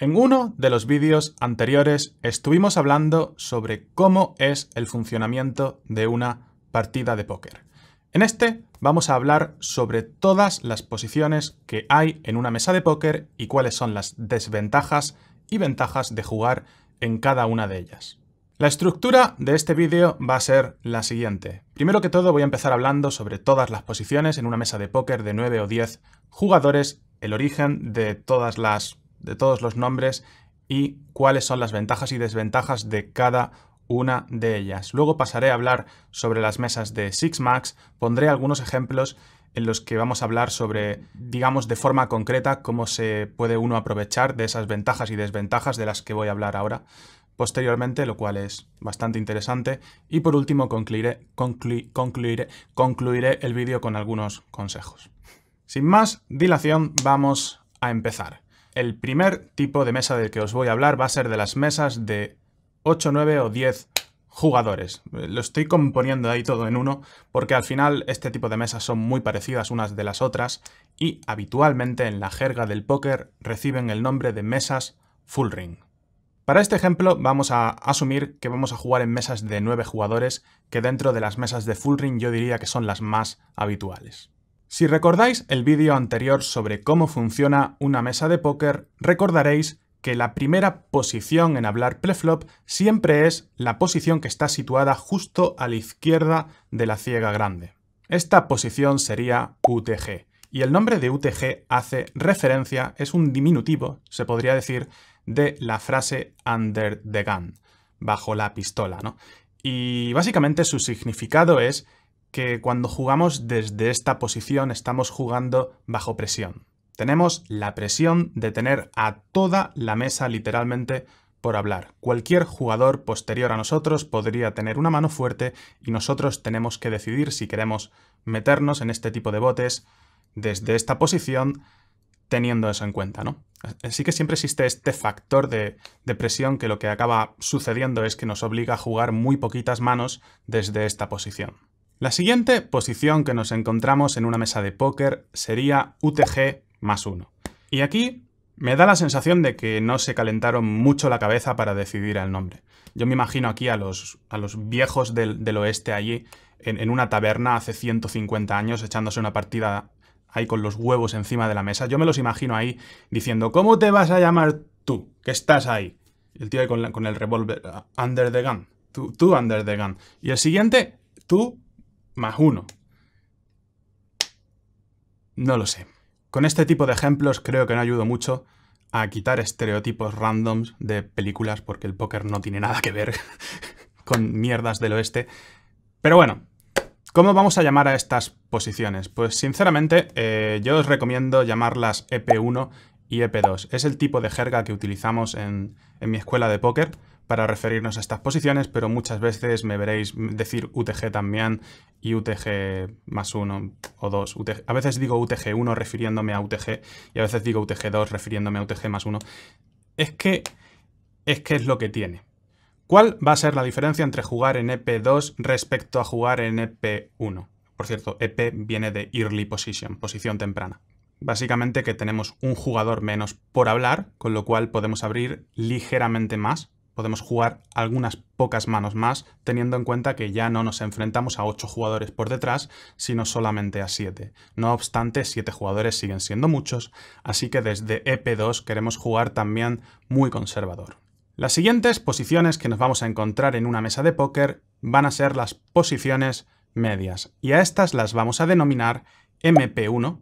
En uno de los vídeos anteriores estuvimos hablando sobre cómo es el funcionamiento de una partida de póker. En este vamos a hablar sobre todas las posiciones que hay en una mesa de póker y cuáles son las desventajas y ventajas de jugar en cada una de ellas. La estructura de este vídeo va a ser la siguiente. Primero que todo voy a empezar hablando sobre todas las posiciones en una mesa de póker de 9 o 10 jugadores, el origen de todas las de todos los nombres y cuáles son las ventajas y desventajas de cada una de ellas. Luego pasaré a hablar sobre las mesas de Max, pondré algunos ejemplos en los que vamos a hablar sobre, digamos, de forma concreta cómo se puede uno aprovechar de esas ventajas y desventajas de las que voy a hablar ahora posteriormente, lo cual es bastante interesante. Y por último, concluiré, concluiré el vídeo con algunos consejos. Sin más dilación, vamos a empezar. El primer tipo de mesa del que os voy a hablar va a ser de las mesas de 8, 9 o 10 jugadores. Lo estoy componiendo ahí todo en uno porque al final este tipo de mesas son muy parecidas unas de las otras y habitualmente en la jerga del póker reciben el nombre de mesas full ring. Para este ejemplo vamos a asumir que vamos a jugar en mesas de 9 jugadores que dentro de las mesas de full ring yo diría que son las más habituales. Si recordáis el vídeo anterior sobre cómo funciona una mesa de póker, recordaréis que la primera posición en hablar preflop siempre es la posición que está situada justo a la izquierda de la ciega grande. Esta posición sería UTG, y el nombre de UTG hace referencia, es un diminutivo, se podría decir, de la frase under the gun, bajo la pistola, ¿no? Y básicamente su significado es que cuando jugamos desde esta posición estamos jugando bajo presión. Tenemos la presión de tener a toda la mesa literalmente por hablar. Cualquier jugador posterior a nosotros podría tener una mano fuerte y nosotros tenemos que decidir si queremos meternos en este tipo de botes desde esta posición teniendo eso en cuenta, ¿no? Así que siempre existe este factor de, de, presión que lo que acaba sucediendo es que nos obliga a jugar muy poquitas manos desde esta posición. La siguiente posición que nos encontramos en una mesa de póker sería UTG más 1. Y aquí me da la sensación de que no se calentaron mucho la cabeza para decidir el nombre. Yo me imagino aquí a los, a los viejos del, oeste allí, en, una taberna hace 150 años, echándose una partida ahí con los huevos encima de la mesa. Yo me los imagino ahí diciendo, ¿cómo te vas a llamar tú, que estás ahí? El tío ahí con, el revólver, ah, under the gun, tú, tú under the gun. Y el siguiente, tú más uno. No lo sé. Con este tipo de ejemplos creo que no ayudo mucho a quitar estereotipos randoms de películas porque el póker no tiene nada que ver con mierdas del oeste. Pero bueno, ¿cómo vamos a llamar a estas posiciones? Pues sinceramente eh, yo os recomiendo llamarlas EP1 y EP2. Es el tipo de jerga que utilizamos en, en mi escuela de póker para referirnos a estas posiciones, pero muchas veces me veréis decir UTG también y UTG más 1 o 2. a veces digo UTG 1 refiriéndome a UTG y a veces digo UTG 2 refiriéndome a UTG más 1. Es que, es que es lo que tiene. ¿Cuál va a ser la diferencia entre jugar en EP2 respecto a jugar en EP1? Por cierto, EP viene de early position, posición temprana. Básicamente que tenemos un jugador menos por hablar, con lo cual podemos abrir ligeramente más podemos jugar algunas pocas manos más, teniendo en cuenta que ya no nos enfrentamos a 8 jugadores por detrás, sino solamente a 7. No obstante, 7 jugadores siguen siendo muchos, así que desde EP2 queremos jugar también muy conservador. Las siguientes posiciones que nos vamos a encontrar en una mesa de póker van a ser las posiciones medias, y a estas las vamos a denominar MP1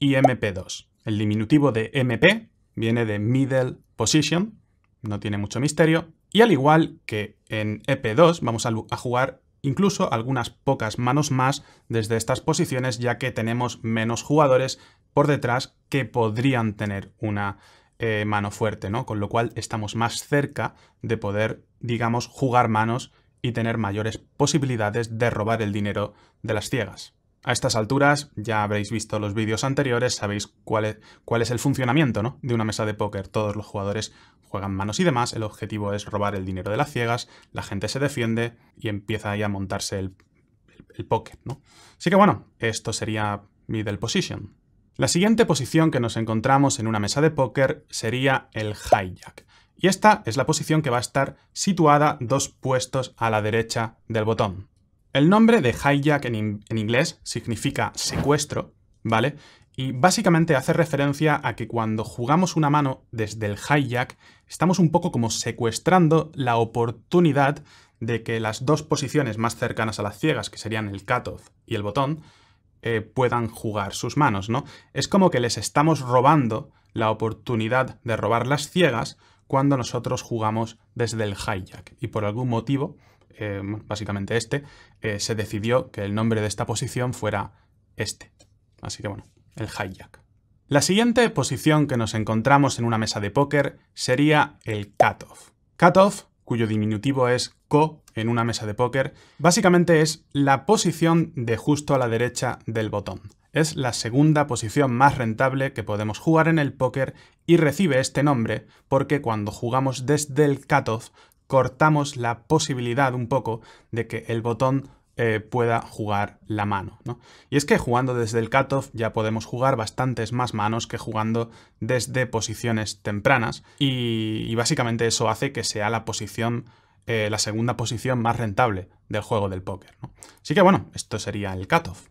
y MP2. El diminutivo de MP viene de Middle Position, no tiene mucho misterio. Y al igual que en EP2, vamos a, jugar incluso algunas pocas manos más desde estas posiciones, ya que tenemos menos jugadores por detrás que podrían tener una eh, mano fuerte, ¿no? Con lo cual estamos más cerca de poder, digamos, jugar manos y tener mayores posibilidades de robar el dinero de las ciegas. A estas alturas ya habréis visto los vídeos anteriores, sabéis cuál es, el funcionamiento ¿no? de una mesa de póker. Todos los jugadores juegan manos y demás, el objetivo es robar el dinero de las ciegas, la gente se defiende y empieza ahí a montarse el, póker. ¿no? Así que bueno, esto sería middle position. La siguiente posición que nos encontramos en una mesa de póker sería el hijack. Y esta es la posición que va a estar situada dos puestos a la derecha del botón. El nombre de hijack en, inglés significa secuestro, ¿vale? Y básicamente hace referencia a que cuando jugamos una mano desde el hijack, estamos un poco como secuestrando la oportunidad de que las dos posiciones más cercanas a las ciegas, que serían el cutoff y el botón, eh, puedan jugar sus manos, ¿no? Es como que les estamos robando la oportunidad de robar las ciegas cuando nosotros jugamos desde el hijack. Y por algún motivo eh, básicamente este, eh, se decidió que el nombre de esta posición fuera este. Así que bueno, el hijack. La siguiente posición que nos encontramos en una mesa de póker sería el cutoff. Cutoff, cuyo diminutivo es co en una mesa de póker, básicamente es la posición de justo a la derecha del botón. Es la segunda posición más rentable que podemos jugar en el póker y recibe este nombre porque cuando jugamos desde el cutoff cortamos la posibilidad un poco de que el botón eh, pueda jugar la mano. Y es que jugando desde el cutoff ya podemos jugar bastantes más manos que jugando desde posiciones tempranas y, básicamente eso hace que sea la posición eh, la segunda posición más rentable del juego del póker. Así que bueno, esto sería el cutoff.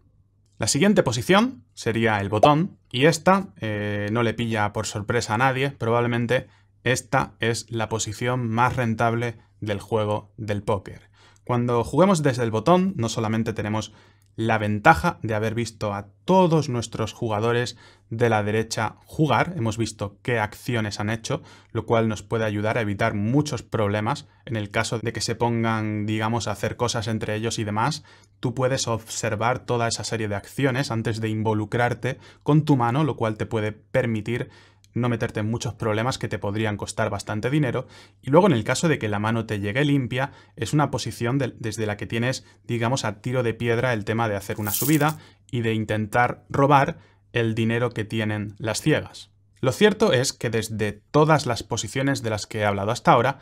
La siguiente posición sería el botón y esta eh, no le pilla por sorpresa a nadie, probablemente esta es la posición más rentable del juego del póker. Cuando juguemos desde el botón, no solamente tenemos la ventaja de haber visto a todos nuestros jugadores de la derecha jugar, hemos visto qué acciones han hecho, lo cual nos puede ayudar a evitar muchos problemas en el caso de que se pongan, digamos, a hacer cosas entre ellos y demás. Tú puedes observar toda esa serie de acciones antes de involucrarte con tu mano, lo cual te puede permitir no meterte en muchos problemas que te podrían costar bastante dinero, y luego en el caso de que la mano te llegue limpia, es una posición desde la que tienes, digamos, a tiro de piedra el tema de hacer una subida y de intentar robar el dinero que tienen las ciegas. Lo cierto es que desde todas las posiciones de las que he hablado hasta ahora,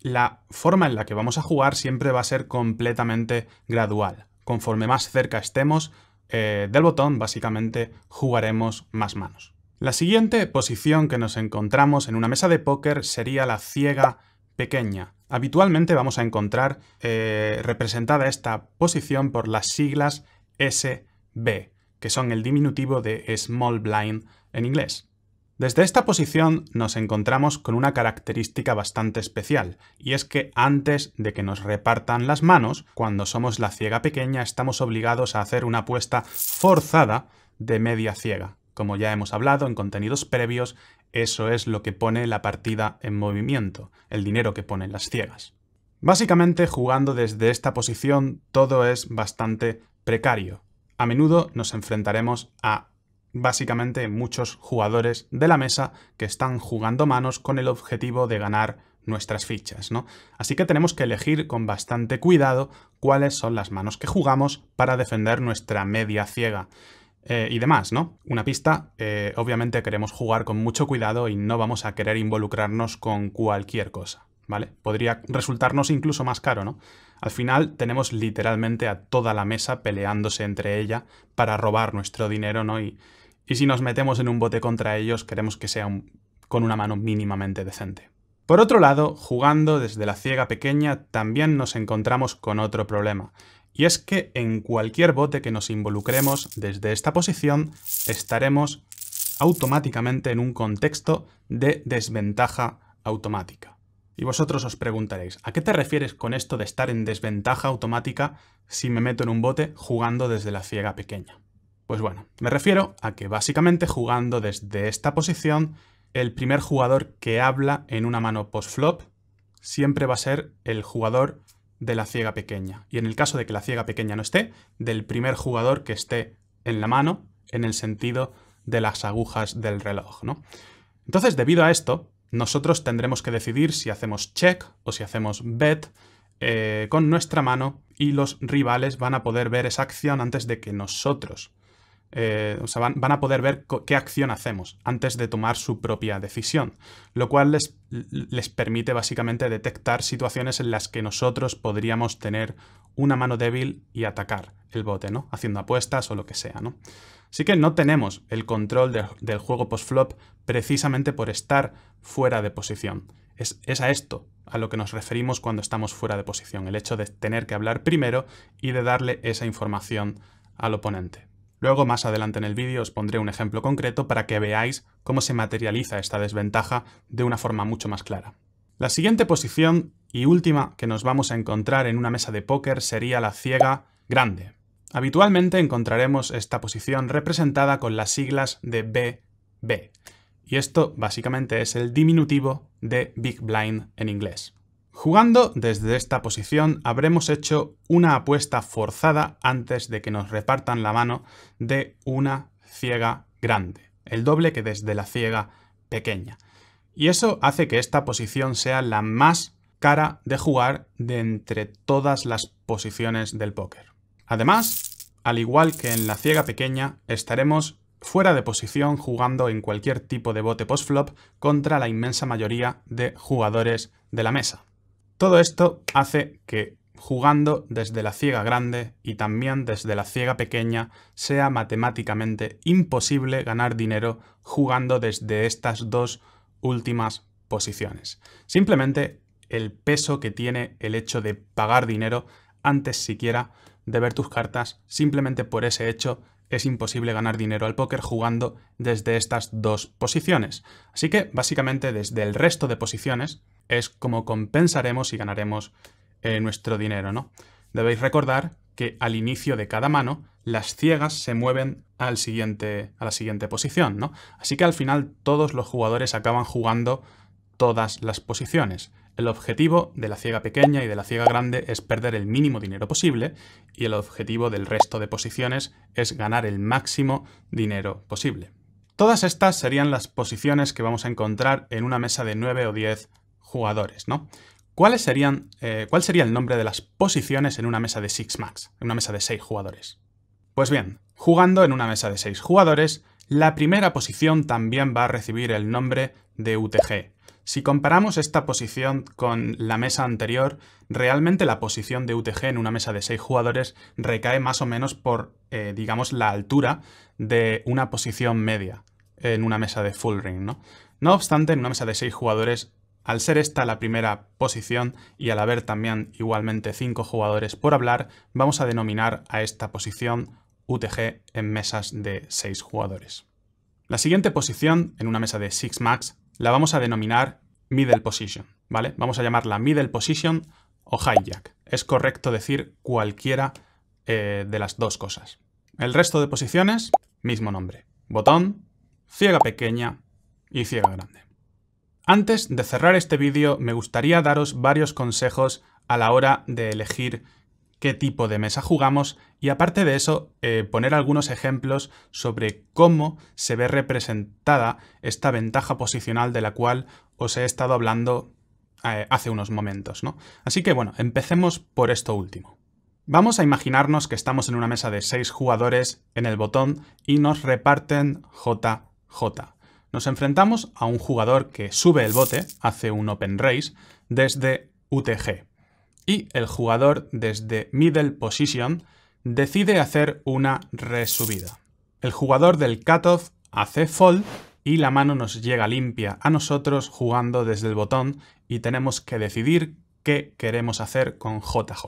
la forma en la que vamos a jugar siempre va a ser completamente gradual. Conforme más cerca estemos eh, del botón, básicamente jugaremos más manos. La siguiente posición que nos encontramos en una mesa de póker sería la ciega pequeña. Habitualmente vamos a encontrar eh, representada esta posición por las siglas SB, que son el diminutivo de small blind en inglés. Desde esta posición nos encontramos con una característica bastante especial, y es que antes de que nos repartan las manos, cuando somos la ciega pequeña estamos obligados a hacer una apuesta forzada de media ciega. Como ya hemos hablado en contenidos previos, eso es lo que pone la partida en movimiento, el dinero que ponen las ciegas. Básicamente, jugando desde esta posición, todo es bastante precario. A menudo nos enfrentaremos a básicamente muchos jugadores de la mesa que están jugando manos con el objetivo de ganar nuestras fichas, ¿no? Así que tenemos que elegir con bastante cuidado cuáles son las manos que jugamos para defender nuestra media ciega. Eh, y demás, ¿no? Una pista, eh, obviamente queremos jugar con mucho cuidado y no vamos a querer involucrarnos con cualquier cosa, ¿vale? Podría resultarnos incluso más caro, ¿no? Al final tenemos literalmente a toda la mesa peleándose entre ella para robar nuestro dinero, ¿no? Y, y si nos metemos en un bote contra ellos queremos que sea con una mano mínimamente decente. Por otro lado, jugando desde la ciega pequeña también nos encontramos con otro problema, y es que en cualquier bote que nos involucremos desde esta posición, estaremos automáticamente en un contexto de desventaja automática. Y vosotros os preguntaréis, ¿a qué te refieres con esto de estar en desventaja automática si me meto en un bote jugando desde la ciega pequeña? Pues bueno, me refiero a que básicamente jugando desde esta posición, el primer jugador que habla en una mano post-flop siempre va a ser el jugador de la ciega pequeña. Y en el caso de que la ciega pequeña no esté, del primer jugador que esté en la mano, en el sentido de las agujas del reloj, ¿no? Entonces, debido a esto, nosotros tendremos que decidir si hacemos check o si hacemos bet eh, con nuestra mano y los rivales van a poder ver esa acción antes de que nosotros. Eh, o van, a poder ver qué acción hacemos antes de tomar su propia decisión, lo cual les, les permite básicamente detectar situaciones en las que nosotros podríamos tener una mano débil y atacar el bote, ¿no? Haciendo apuestas o lo que sea, ¿no? Así que no tenemos el control del juego post-flop precisamente por estar fuera de posición. es, a esto a lo que nos referimos cuando estamos fuera de posición, el hecho de tener que hablar primero y de darle esa información al oponente. Luego, más adelante en el vídeo, os pondré un ejemplo concreto para que veáis cómo se materializa esta desventaja de una forma mucho más clara. La siguiente posición y última que nos vamos a encontrar en una mesa de póker sería la ciega grande. Habitualmente encontraremos esta posición representada con las siglas de BB, y esto básicamente es el diminutivo de Big Blind en inglés. Jugando desde esta posición habremos hecho una apuesta forzada antes de que nos repartan la mano de una ciega grande, el doble que desde la ciega pequeña. Y eso hace que esta posición sea la más cara de jugar de entre todas las posiciones del póker. Además, al igual que en la ciega pequeña, estaremos fuera de posición jugando en cualquier tipo de bote post-flop contra la inmensa mayoría de jugadores de la mesa. Todo esto hace que jugando desde la ciega grande y también desde la ciega pequeña sea matemáticamente imposible ganar dinero jugando desde estas dos últimas posiciones. Simplemente el peso que tiene el hecho de pagar dinero antes siquiera de ver tus cartas, simplemente por ese hecho es imposible ganar dinero al póker jugando desde estas dos posiciones. Así que básicamente desde el resto de posiciones, es como compensaremos y ganaremos eh, nuestro dinero, ¿no? Debéis recordar que al inicio de cada mano las ciegas se mueven al siguiente, a la siguiente posición, ¿no? Así que al final todos los jugadores acaban jugando todas las posiciones. El objetivo de la ciega pequeña y de la ciega grande es perder el mínimo dinero posible y el objetivo del resto de posiciones es ganar el máximo dinero posible. Todas estas serían las posiciones que vamos a encontrar en una mesa de 9 o 10 jugadores, ¿no? ¿Cuáles serían, eh, ¿Cuál sería el nombre de las posiciones en una mesa de 6 Max, en una mesa de 6 jugadores? Pues bien, jugando en una mesa de 6 jugadores, la primera posición también va a recibir el nombre de UTG. Si comparamos esta posición con la mesa anterior, realmente la posición de UTG en una mesa de 6 jugadores recae más o menos por, eh, digamos, la altura de una posición media en una mesa de full ring, ¿no? No obstante, en una mesa de 6 jugadores al ser esta la primera posición y al haber también igualmente cinco jugadores por hablar, vamos a denominar a esta posición UTG en mesas de seis jugadores. La siguiente posición, en una mesa de 6 max, la vamos a denominar middle position, ¿vale? Vamos a llamarla middle position o hijack. Es correcto decir cualquiera eh, de las dos cosas. El resto de posiciones, mismo nombre. Botón, ciega pequeña y ciega grande. Antes de cerrar este vídeo, me gustaría daros varios consejos a la hora de elegir qué tipo de mesa jugamos y aparte de eso, eh, poner algunos ejemplos sobre cómo se ve representada esta ventaja posicional de la cual os he estado hablando eh, hace unos momentos. Así que bueno, empecemos por esto último. Vamos a imaginarnos que estamos en una mesa de seis jugadores en el botón y nos reparten JJ. Nos enfrentamos a un jugador que sube el bote, hace un open race, desde UTG. Y el jugador desde middle position decide hacer una resubida. El jugador del cutoff hace fold y la mano nos llega limpia a nosotros jugando desde el botón y tenemos que decidir qué queremos hacer con JJ.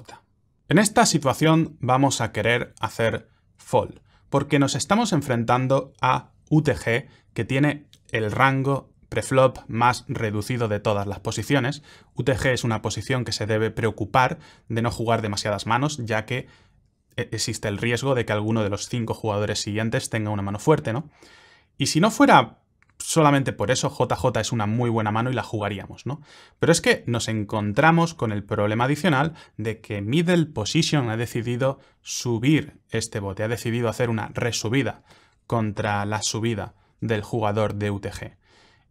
En esta situación vamos a querer hacer fold, porque nos estamos enfrentando a UTG que tiene el rango preflop más reducido de todas las posiciones. UTG es una posición que se debe preocupar de no jugar demasiadas manos, ya que e-, existe el riesgo de que alguno de los cinco jugadores siguientes tenga una mano fuerte, ¿no? Y si no fuera solamente por eso, JJ es una muy buena mano y la jugaríamos, ¿no? Pero es que nos encontramos con el problema adicional de que Middle Position ha decidido subir este bote, ha decidido hacer una resubida contra la subida del jugador de UTG.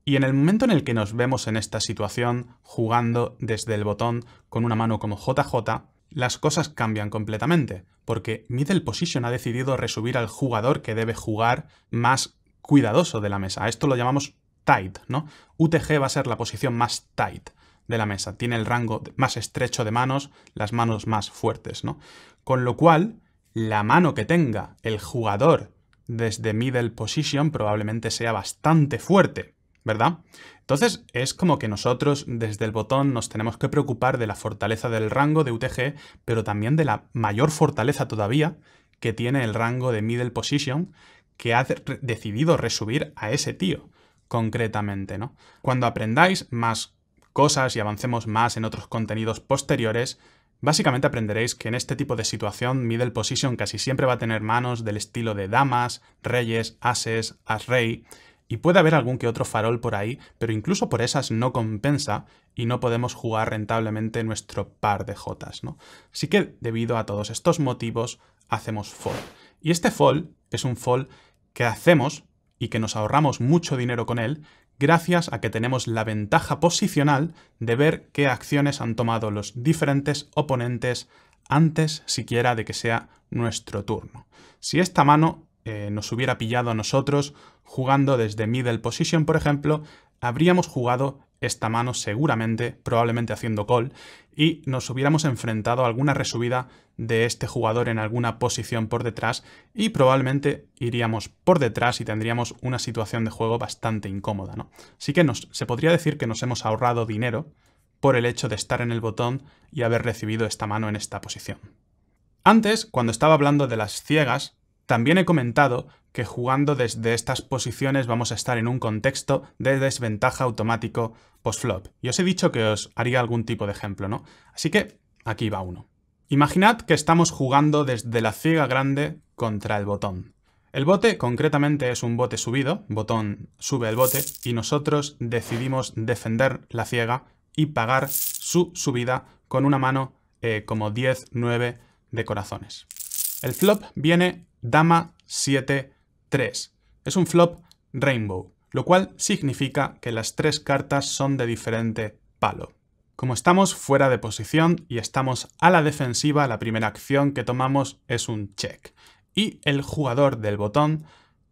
Y en el momento en el que nos vemos en esta situación, jugando desde el botón con una mano como JJ, las cosas cambian completamente, porque Middle Position ha decidido resubir al jugador que debe jugar más cuidadoso de la mesa. Esto lo llamamos tight, ¿no? UTG va a ser la posición más tight de la mesa. Tiene el rango más estrecho de manos, las manos más fuertes, ¿no? Con lo cual, la mano que tenga el jugador desde middle position probablemente sea bastante fuerte, ¿verdad? Entonces es como que nosotros desde el botón nos tenemos que preocupar de la fortaleza del rango de UTG, pero también de la mayor fortaleza todavía que tiene el rango de middle position que ha decidido resubir a ese tío concretamente, ¿no? Cuando aprendáis más cosas y avancemos más en otros contenidos posteriores, Básicamente aprenderéis que en este tipo de situación middle position casi siempre va a tener manos del estilo de damas, reyes, ases, as-rey, y puede haber algún que otro farol por ahí, pero incluso por esas no compensa y no podemos jugar rentablemente nuestro par de jotas, ¿no? Así que, debido a todos estos motivos, hacemos fold. Y este fold es un fold que hacemos y que nos ahorramos mucho dinero con él, gracias a que tenemos la ventaja posicional de ver qué acciones han tomado los diferentes oponentes antes siquiera de que sea nuestro turno. Si esta mano eh, nos hubiera pillado a nosotros jugando desde middle position, por ejemplo, habríamos jugado esta mano seguramente, probablemente haciendo call, y nos hubiéramos enfrentado a alguna resubida de este jugador en alguna posición por detrás y probablemente iríamos por detrás y tendríamos una situación de juego bastante incómoda, ¿no? Así que se podría decir que nos hemos ahorrado dinero por el hecho de estar en el botón y haber recibido esta mano en esta posición. Antes, cuando estaba hablando de las ciegas, también he comentado que jugando desde estas posiciones vamos a estar en un contexto de desventaja automático post-flop. Y os he dicho que os haría algún tipo de ejemplo, ¿no? Así que aquí va uno. Imaginad que estamos jugando desde la ciega grande contra el botón. El bote concretamente es un bote subido, botón sube el bote, y nosotros decidimos defender la ciega y pagar su subida con una mano eh, como 10-9 de corazones. El flop viene dama 7 3. Es un flop rainbow, lo cual significa que las tres cartas son de diferente palo. Como estamos fuera de posición y estamos a la defensiva, la primera acción que tomamos es un check. Y el jugador del botón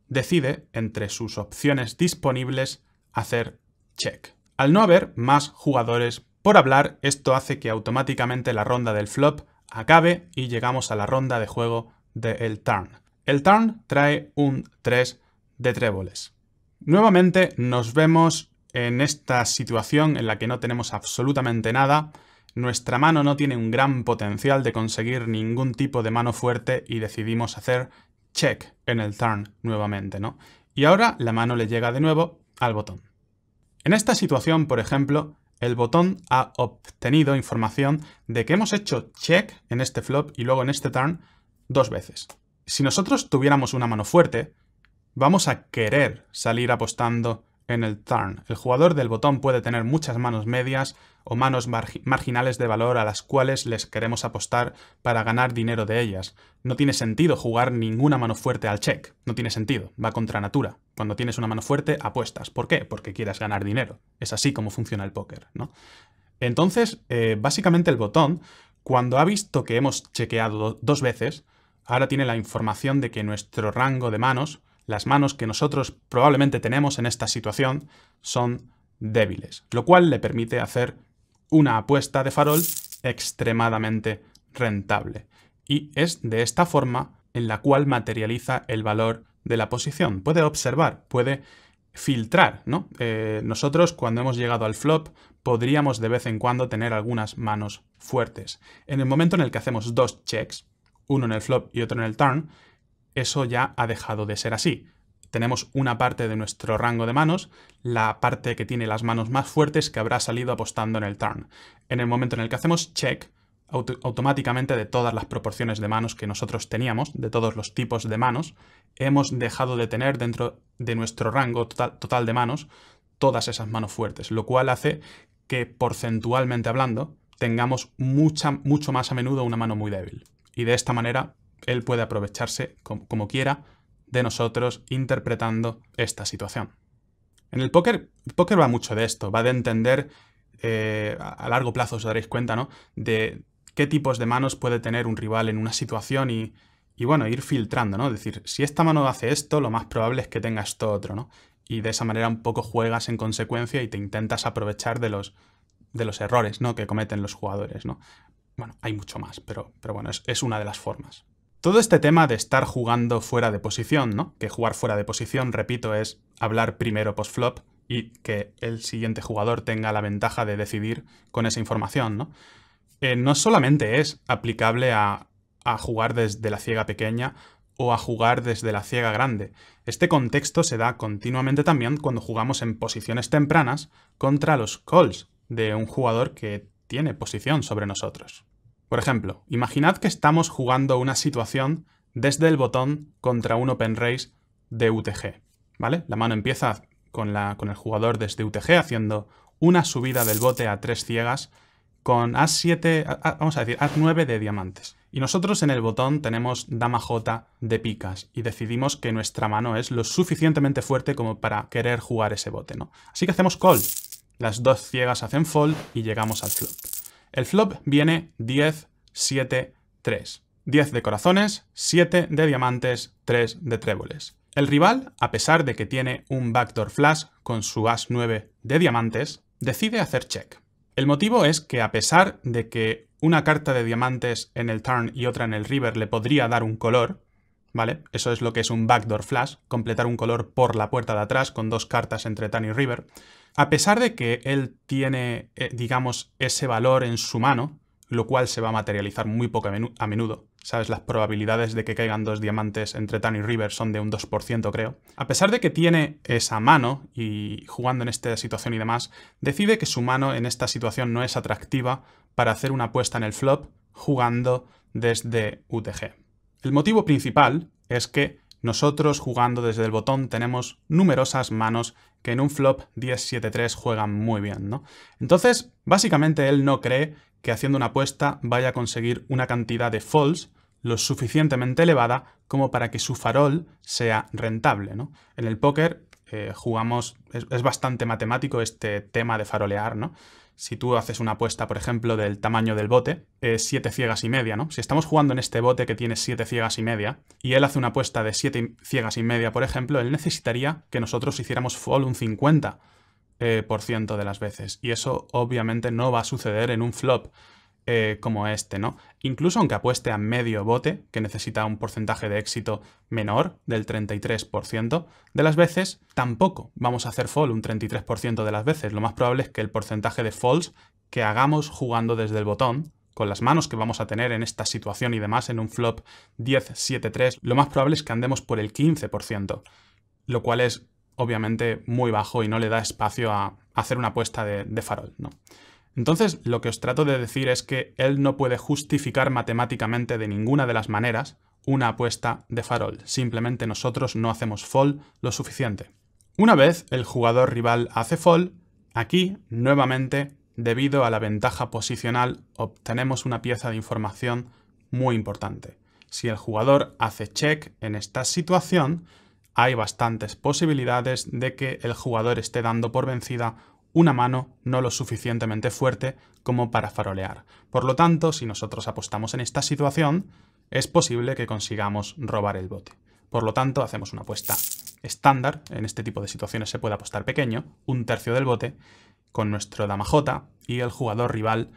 decide, entre sus opciones disponibles, hacer check. Al no haber más jugadores por hablar, esto hace que automáticamente la ronda del flop acabe y llegamos a la ronda de juego del el turn. El turn trae un 3 de tréboles. Nuevamente nos vemos en esta situación en la que no tenemos absolutamente nada, nuestra mano no tiene un gran potencial de conseguir ningún tipo de mano fuerte y decidimos hacer check en el turn nuevamente, ¿no? Y ahora la mano le llega de nuevo al botón. En esta situación, por ejemplo, el botón ha obtenido información de que hemos hecho check en este flop y luego en este turn dos veces si nosotros tuviéramos una mano fuerte, vamos a querer salir apostando en el turn. El jugador del botón puede tener muchas manos medias o manos marginales de valor a las cuales les queremos apostar para ganar dinero de ellas. No tiene sentido jugar ninguna mano fuerte al check. No tiene sentido. Va contra natura. Cuando tienes una mano fuerte, apuestas. ¿Por qué? Porque quieras ganar dinero. Es así como funciona el póker, ¿no? Entonces, eh, básicamente el botón, cuando ha visto que hemos chequeado dos veces, ahora tiene la información de que nuestro rango de manos, las manos que nosotros probablemente tenemos en esta situación, son débiles, lo cual le permite hacer una apuesta de farol extremadamente rentable. Y es de esta forma en la cual materializa el valor de la posición. Puede observar, puede filtrar, ¿no? Eh, nosotros cuando hemos llegado al flop podríamos de vez en cuando tener algunas manos fuertes. En el momento en el que hacemos dos checks, uno en el flop y otro en el turn, eso ya ha dejado de ser así. Tenemos una parte de nuestro rango de manos, la parte que tiene las manos más fuertes que habrá salido apostando en el turn. En el momento en el que hacemos check, automáticamente de todas las proporciones de manos que nosotros teníamos, de todos los tipos de manos, hemos dejado de tener dentro de nuestro rango total, de manos todas esas manos fuertes, lo cual hace que porcentualmente hablando tengamos mucho más a menudo una mano muy débil y de esta manera él puede aprovecharse como, quiera de nosotros interpretando esta situación. En el póker, el póker va mucho de esto, va de entender eh, a largo plazo, os daréis cuenta, ¿no? De qué tipos de manos puede tener un rival en una situación y, bueno, ir filtrando, ¿no? Es decir, si esta mano hace esto, lo más probable es que tenga esto otro, ¿no? Y de esa manera un poco juegas en consecuencia y te intentas aprovechar de los, de los errores, ¿no? Que cometen los jugadores, ¿no? Bueno, hay mucho más, pero, pero bueno, es, es una de las formas. Todo este tema de estar jugando fuera de posición, ¿no? Que jugar fuera de posición, repito, es hablar primero post-flop y que el siguiente jugador tenga la ventaja de decidir con esa información, ¿no? Eh, no solamente es aplicable a, a jugar desde la ciega pequeña o a jugar desde la ciega grande. Este contexto se da continuamente también cuando jugamos en posiciones tempranas contra los calls de un jugador que tiene posición sobre nosotros. Por ejemplo, imaginad que estamos jugando una situación desde el botón contra un open race de UTG, ¿vale? La mano empieza con, el jugador desde UTG haciendo una subida del bote a tres ciegas con A7, vamos a decir, A9 de diamantes. Y nosotros en el botón tenemos dama J de picas y decidimos que nuestra mano es lo suficientemente fuerte como para querer jugar ese bote, ¿no? Así que hacemos call las dos ciegas hacen fold y llegamos al flop. El flop viene 10, 7, 3. 10 de corazones, 7 de diamantes, 3 de tréboles. El rival, a pesar de que tiene un backdoor flash con su as 9 de diamantes, decide hacer check. El motivo es que a pesar de que una carta de diamantes en el turn y otra en el river le podría dar un color, ¿vale? Eso es lo que es un backdoor flash, completar un color por la puerta de atrás con dos cartas entre turn y river. A pesar de que él tiene, eh, digamos, ese valor en su mano, lo cual se va a materializar muy poco a, menudo, ¿sabes? Las probabilidades de que caigan dos diamantes entre Tan y River son de un 2%, creo. A pesar de que tiene esa mano y jugando en esta situación y demás, decide que su mano en esta situación no es atractiva para hacer una apuesta en el flop jugando desde UTG. El motivo principal es que nosotros jugando desde el botón tenemos numerosas manos que en un flop 10-7-3 juegan muy bien, ¿no? Entonces, básicamente él no cree que haciendo una apuesta vaya a conseguir una cantidad de falls lo suficientemente elevada como para que su farol sea rentable, ¿no? En el póker eh, jugamos, es, es bastante matemático este tema de farolear, ¿no? si tú haces una apuesta, por ejemplo, del tamaño del bote, es 7 ciegas y media, ¿no? Si estamos jugando en este bote que tiene 7 ciegas y media, y él hace una apuesta de 7 ciegas y media, por ejemplo, él necesitaría que nosotros hiciéramos fall un 50% eh, ciento de las veces. Y eso obviamente no va a suceder en un flop. Eh, como este, ¿no? Incluso aunque apueste a medio bote, que necesita un porcentaje de éxito menor del 33%, de las veces tampoco vamos a hacer fall un 33% de las veces. Lo más probable es que el porcentaje de falls que hagamos jugando desde el botón, con las manos que vamos a tener en esta situación y demás en un flop 10-7-3, lo más probable es que andemos por el 15%, lo cual es obviamente muy bajo y no le da espacio a hacer una apuesta de, de farol, ¿no? Entonces, lo que os trato de decir es que él no puede justificar matemáticamente de ninguna de las maneras una apuesta de farol. Simplemente nosotros no hacemos fall lo suficiente. Una vez el jugador rival hace fall, aquí, nuevamente, debido a la ventaja posicional, obtenemos una pieza de información muy importante. Si el jugador hace check en esta situación, hay bastantes posibilidades de que el jugador esté dando por vencida una mano no lo suficientemente fuerte como para farolear. Por lo tanto, si nosotros apostamos en esta situación, es posible que consigamos robar el bote. Por lo tanto, hacemos una apuesta estándar, en este tipo de situaciones se puede apostar pequeño, un tercio del bote, con nuestro dama J y el jugador rival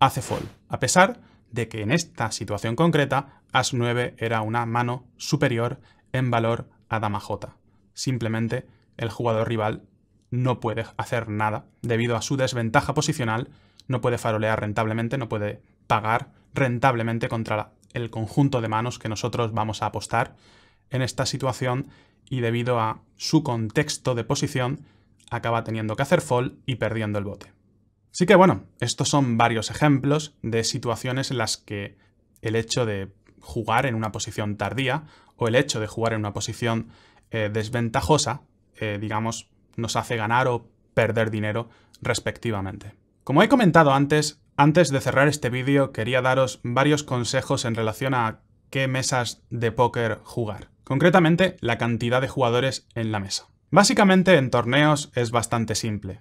hace fall. a pesar de que en esta situación concreta As9 era una mano superior en valor a dama J, Simplemente el jugador rival no puede hacer nada debido a su desventaja posicional, no puede farolear rentablemente, no puede pagar rentablemente contra el conjunto de manos que nosotros vamos a apostar en esta situación y debido a su contexto de posición acaba teniendo que hacer fall y perdiendo el bote. Así que bueno, estos son varios ejemplos de situaciones en las que el hecho de jugar en una posición tardía o el hecho de jugar en una posición eh, desventajosa, eh, digamos, nos hace ganar o perder dinero respectivamente. Como he comentado antes, antes de cerrar este vídeo quería daros varios consejos en relación a qué mesas de póker jugar. Concretamente, la cantidad de jugadores en la mesa. Básicamente en torneos es bastante simple.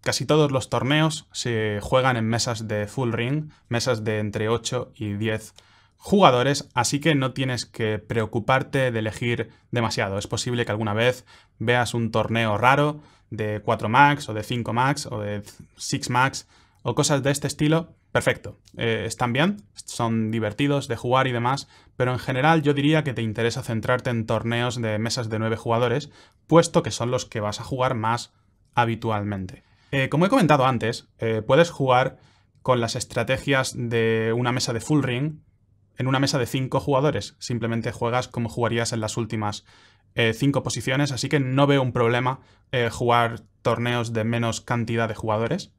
Casi todos los torneos se juegan en mesas de full ring, mesas de entre 8 y 10 jugadores, así que no tienes que preocuparte de elegir demasiado. Es posible que alguna vez veas un torneo raro de 4 max o de 5 max o de 6 max o cosas de este estilo. Perfecto, eh, están bien, son divertidos de jugar y demás, pero en general yo diría que te interesa centrarte en torneos de mesas de 9 jugadores, puesto que son los que vas a jugar más habitualmente. Eh, como he comentado antes, eh, puedes jugar con las estrategias de una mesa de full ring, en una mesa de cinco jugadores. Simplemente juegas como jugarías en las últimas 5 eh, cinco posiciones, así que no veo un problema eh, jugar torneos de menos cantidad de jugadores.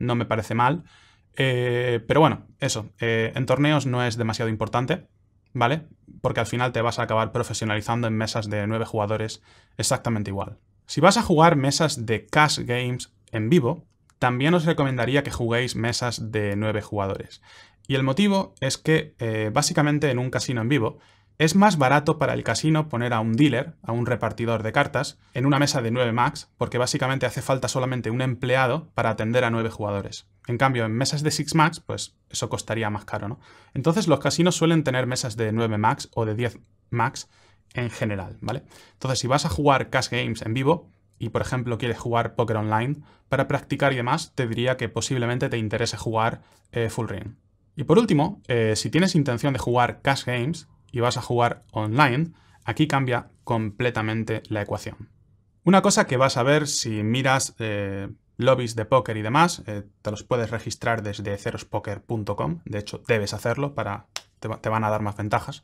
No me parece mal. Eh, pero bueno, eso, en torneos no es demasiado importante, ¿vale? Porque al final te vas a acabar profesionalizando en mesas de nueve jugadores exactamente igual. Si vas a jugar mesas de cash games en vivo, también os recomendaría que juguéis mesas de nueve jugadores. Y el motivo es que eh, básicamente en un casino en vivo es más barato para el casino poner a un dealer, a un repartidor de cartas, en una mesa de 9 max, porque básicamente hace falta solamente un empleado para atender a 9 jugadores. En cambio, en mesas de 6 max, pues eso costaría más caro, ¿no? Entonces los casinos suelen tener mesas de 9 max o de 10 max en general, ¿vale? Entonces si vas a jugar cash games en vivo y por ejemplo quieres jugar poker online, para practicar y demás, te diría que posiblemente te interese jugar eh, full ring. Y por último, eh, si tienes intención de jugar cash games y vas a jugar online, aquí cambia completamente la ecuación. Una cosa que vas a ver si miras eh, lobbies de póker y demás, eh, te los puedes registrar desde cerospoker.com, de hecho debes hacerlo para te, van a dar más ventajas.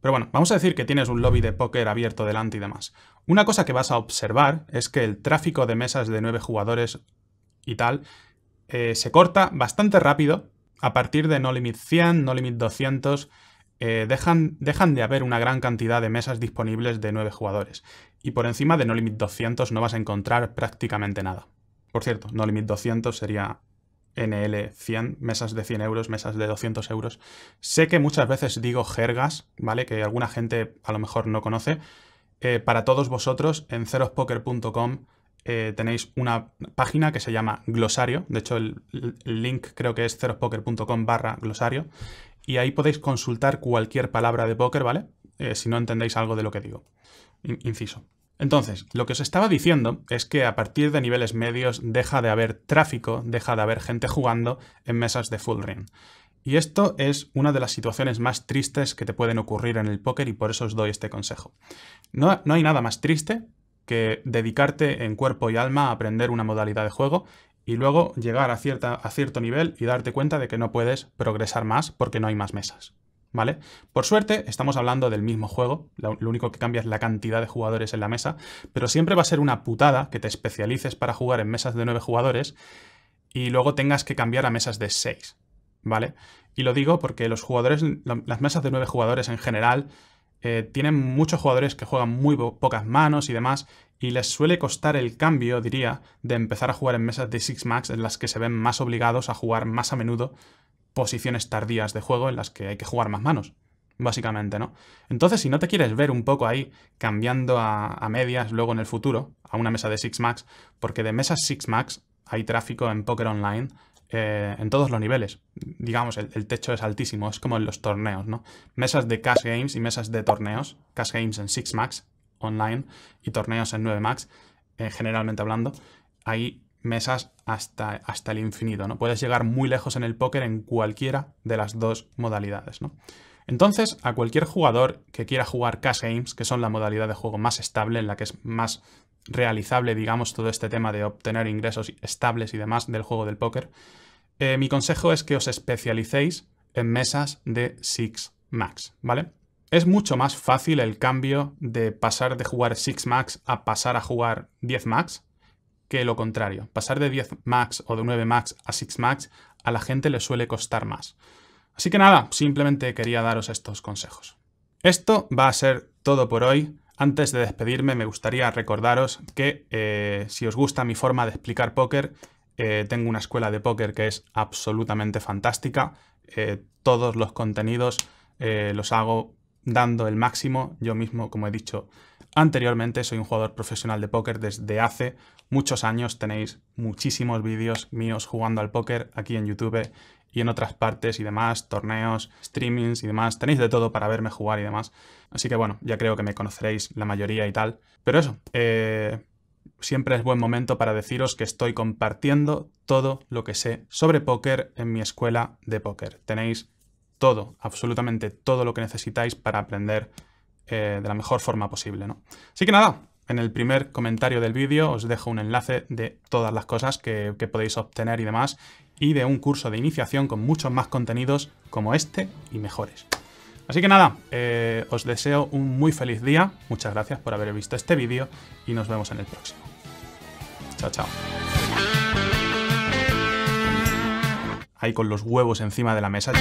Pero bueno, vamos a decir que tienes un lobby de póker abierto delante y demás. Una cosa que vas a observar es que el tráfico de mesas de nueve jugadores y tal se corta bastante rápido a partir de No Limit 100, No Limit 200, eh, dejan, de haber una gran cantidad de mesas disponibles de 9 jugadores. Y por encima de No Limit 200 no vas a encontrar prácticamente nada. Por cierto, No Limit 200 sería NL 100, mesas de 100 euros, mesas de 200 euros. Sé que muchas veces digo jergas, ¿vale? Que alguna gente a lo mejor no conoce. Eh, para todos vosotros, en cerospoker.com eh, tenéis una página que se llama Glosario. De hecho, el, link creo que es cerospoker.com barra glosario. Y ahí podéis consultar cualquier palabra de póker, ¿vale? Eh, si no entendéis algo de lo que digo. inciso. Entonces, lo que os estaba diciendo es que a partir de niveles medios deja de haber tráfico, deja de haber gente jugando en mesas de full ring. Y esto es una de las situaciones más tristes que te pueden ocurrir en el póker y por eso os doy este consejo. No, no hay nada más triste que dedicarte en cuerpo y alma a aprender una modalidad de juego y luego llegar a, cierta, a cierto nivel y darte cuenta de que no puedes progresar más porque no hay más mesas. ¿Vale? Por suerte, estamos hablando del mismo juego, lo único que cambia es la cantidad de jugadores en la mesa, pero siempre va a ser una putada que te especialices para jugar en mesas de 9 jugadores y luego tengas que cambiar a mesas de 6, ¿vale? Y lo digo porque los jugadores, las mesas de 9 jugadores en general eh, tienen muchos jugadores que juegan muy pocas manos y demás, y les suele costar el cambio, diría, de empezar a jugar en mesas de Six Max en las que se ven más obligados a jugar más a menudo posiciones tardías de juego en las que hay que jugar más manos, básicamente, ¿no? Entonces, si no te quieres ver un poco ahí cambiando a, a medias luego en el futuro a una mesa de Six Max, porque de mesas Six Max hay tráfico en Poker Online eh, en todos los niveles. Digamos, el, techo es altísimo, es como en los torneos, ¿no? Mesas de cash games y mesas de torneos, cash games en 6 max online y torneos en 9 max, eh, generalmente hablando, hay mesas hasta, hasta el infinito, ¿no? Puedes llegar muy lejos en el póker en cualquiera de las dos modalidades, ¿no? Entonces, a cualquier jugador que quiera jugar cash games, que son la modalidad de juego más estable, en la que es más realizable, digamos, todo este tema de obtener ingresos estables y demás del juego del póker, eh, mi consejo es que os especialicéis en mesas de Six Max, ¿vale? Es mucho más fácil el cambio de pasar de jugar 6 Max a pasar a jugar 10 Max que lo contrario. Pasar de 10 Max o de 9 Max a 6 Max a la gente le suele costar más. Así que nada, simplemente quería daros estos consejos. Esto va a ser todo por hoy. Antes de despedirme me gustaría recordaros que eh, si os gusta mi forma de explicar póker, eh, tengo una escuela de póker que es absolutamente fantástica. Eh, todos los contenidos los hago dando el máximo. Yo mismo, como he dicho anteriormente, soy un jugador profesional de póker desde hace muchos años. Tenéis muchísimos vídeos míos jugando al póker aquí en YouTube y en otras partes y demás, torneos, streamings y demás. Tenéis de todo para verme jugar y demás. Así que bueno, ya creo que me conoceréis la mayoría y tal. Pero eso, eh, siempre es buen momento para deciros que estoy compartiendo todo lo que sé sobre póker en mi escuela de póker. Tenéis todo, absolutamente todo lo que necesitáis para aprender eh, de la mejor forma posible. ¿no? Así que nada, en el primer comentario del vídeo os dejo un enlace de todas las cosas que podéis obtener y demás y de un curso de iniciación con muchos más contenidos como este y mejores. Así que nada, eh, os deseo un muy feliz día, muchas gracias por haber visto este vídeo y nos vemos en el próximo. Chao, chao. Ahí con los huevos encima de la mesa.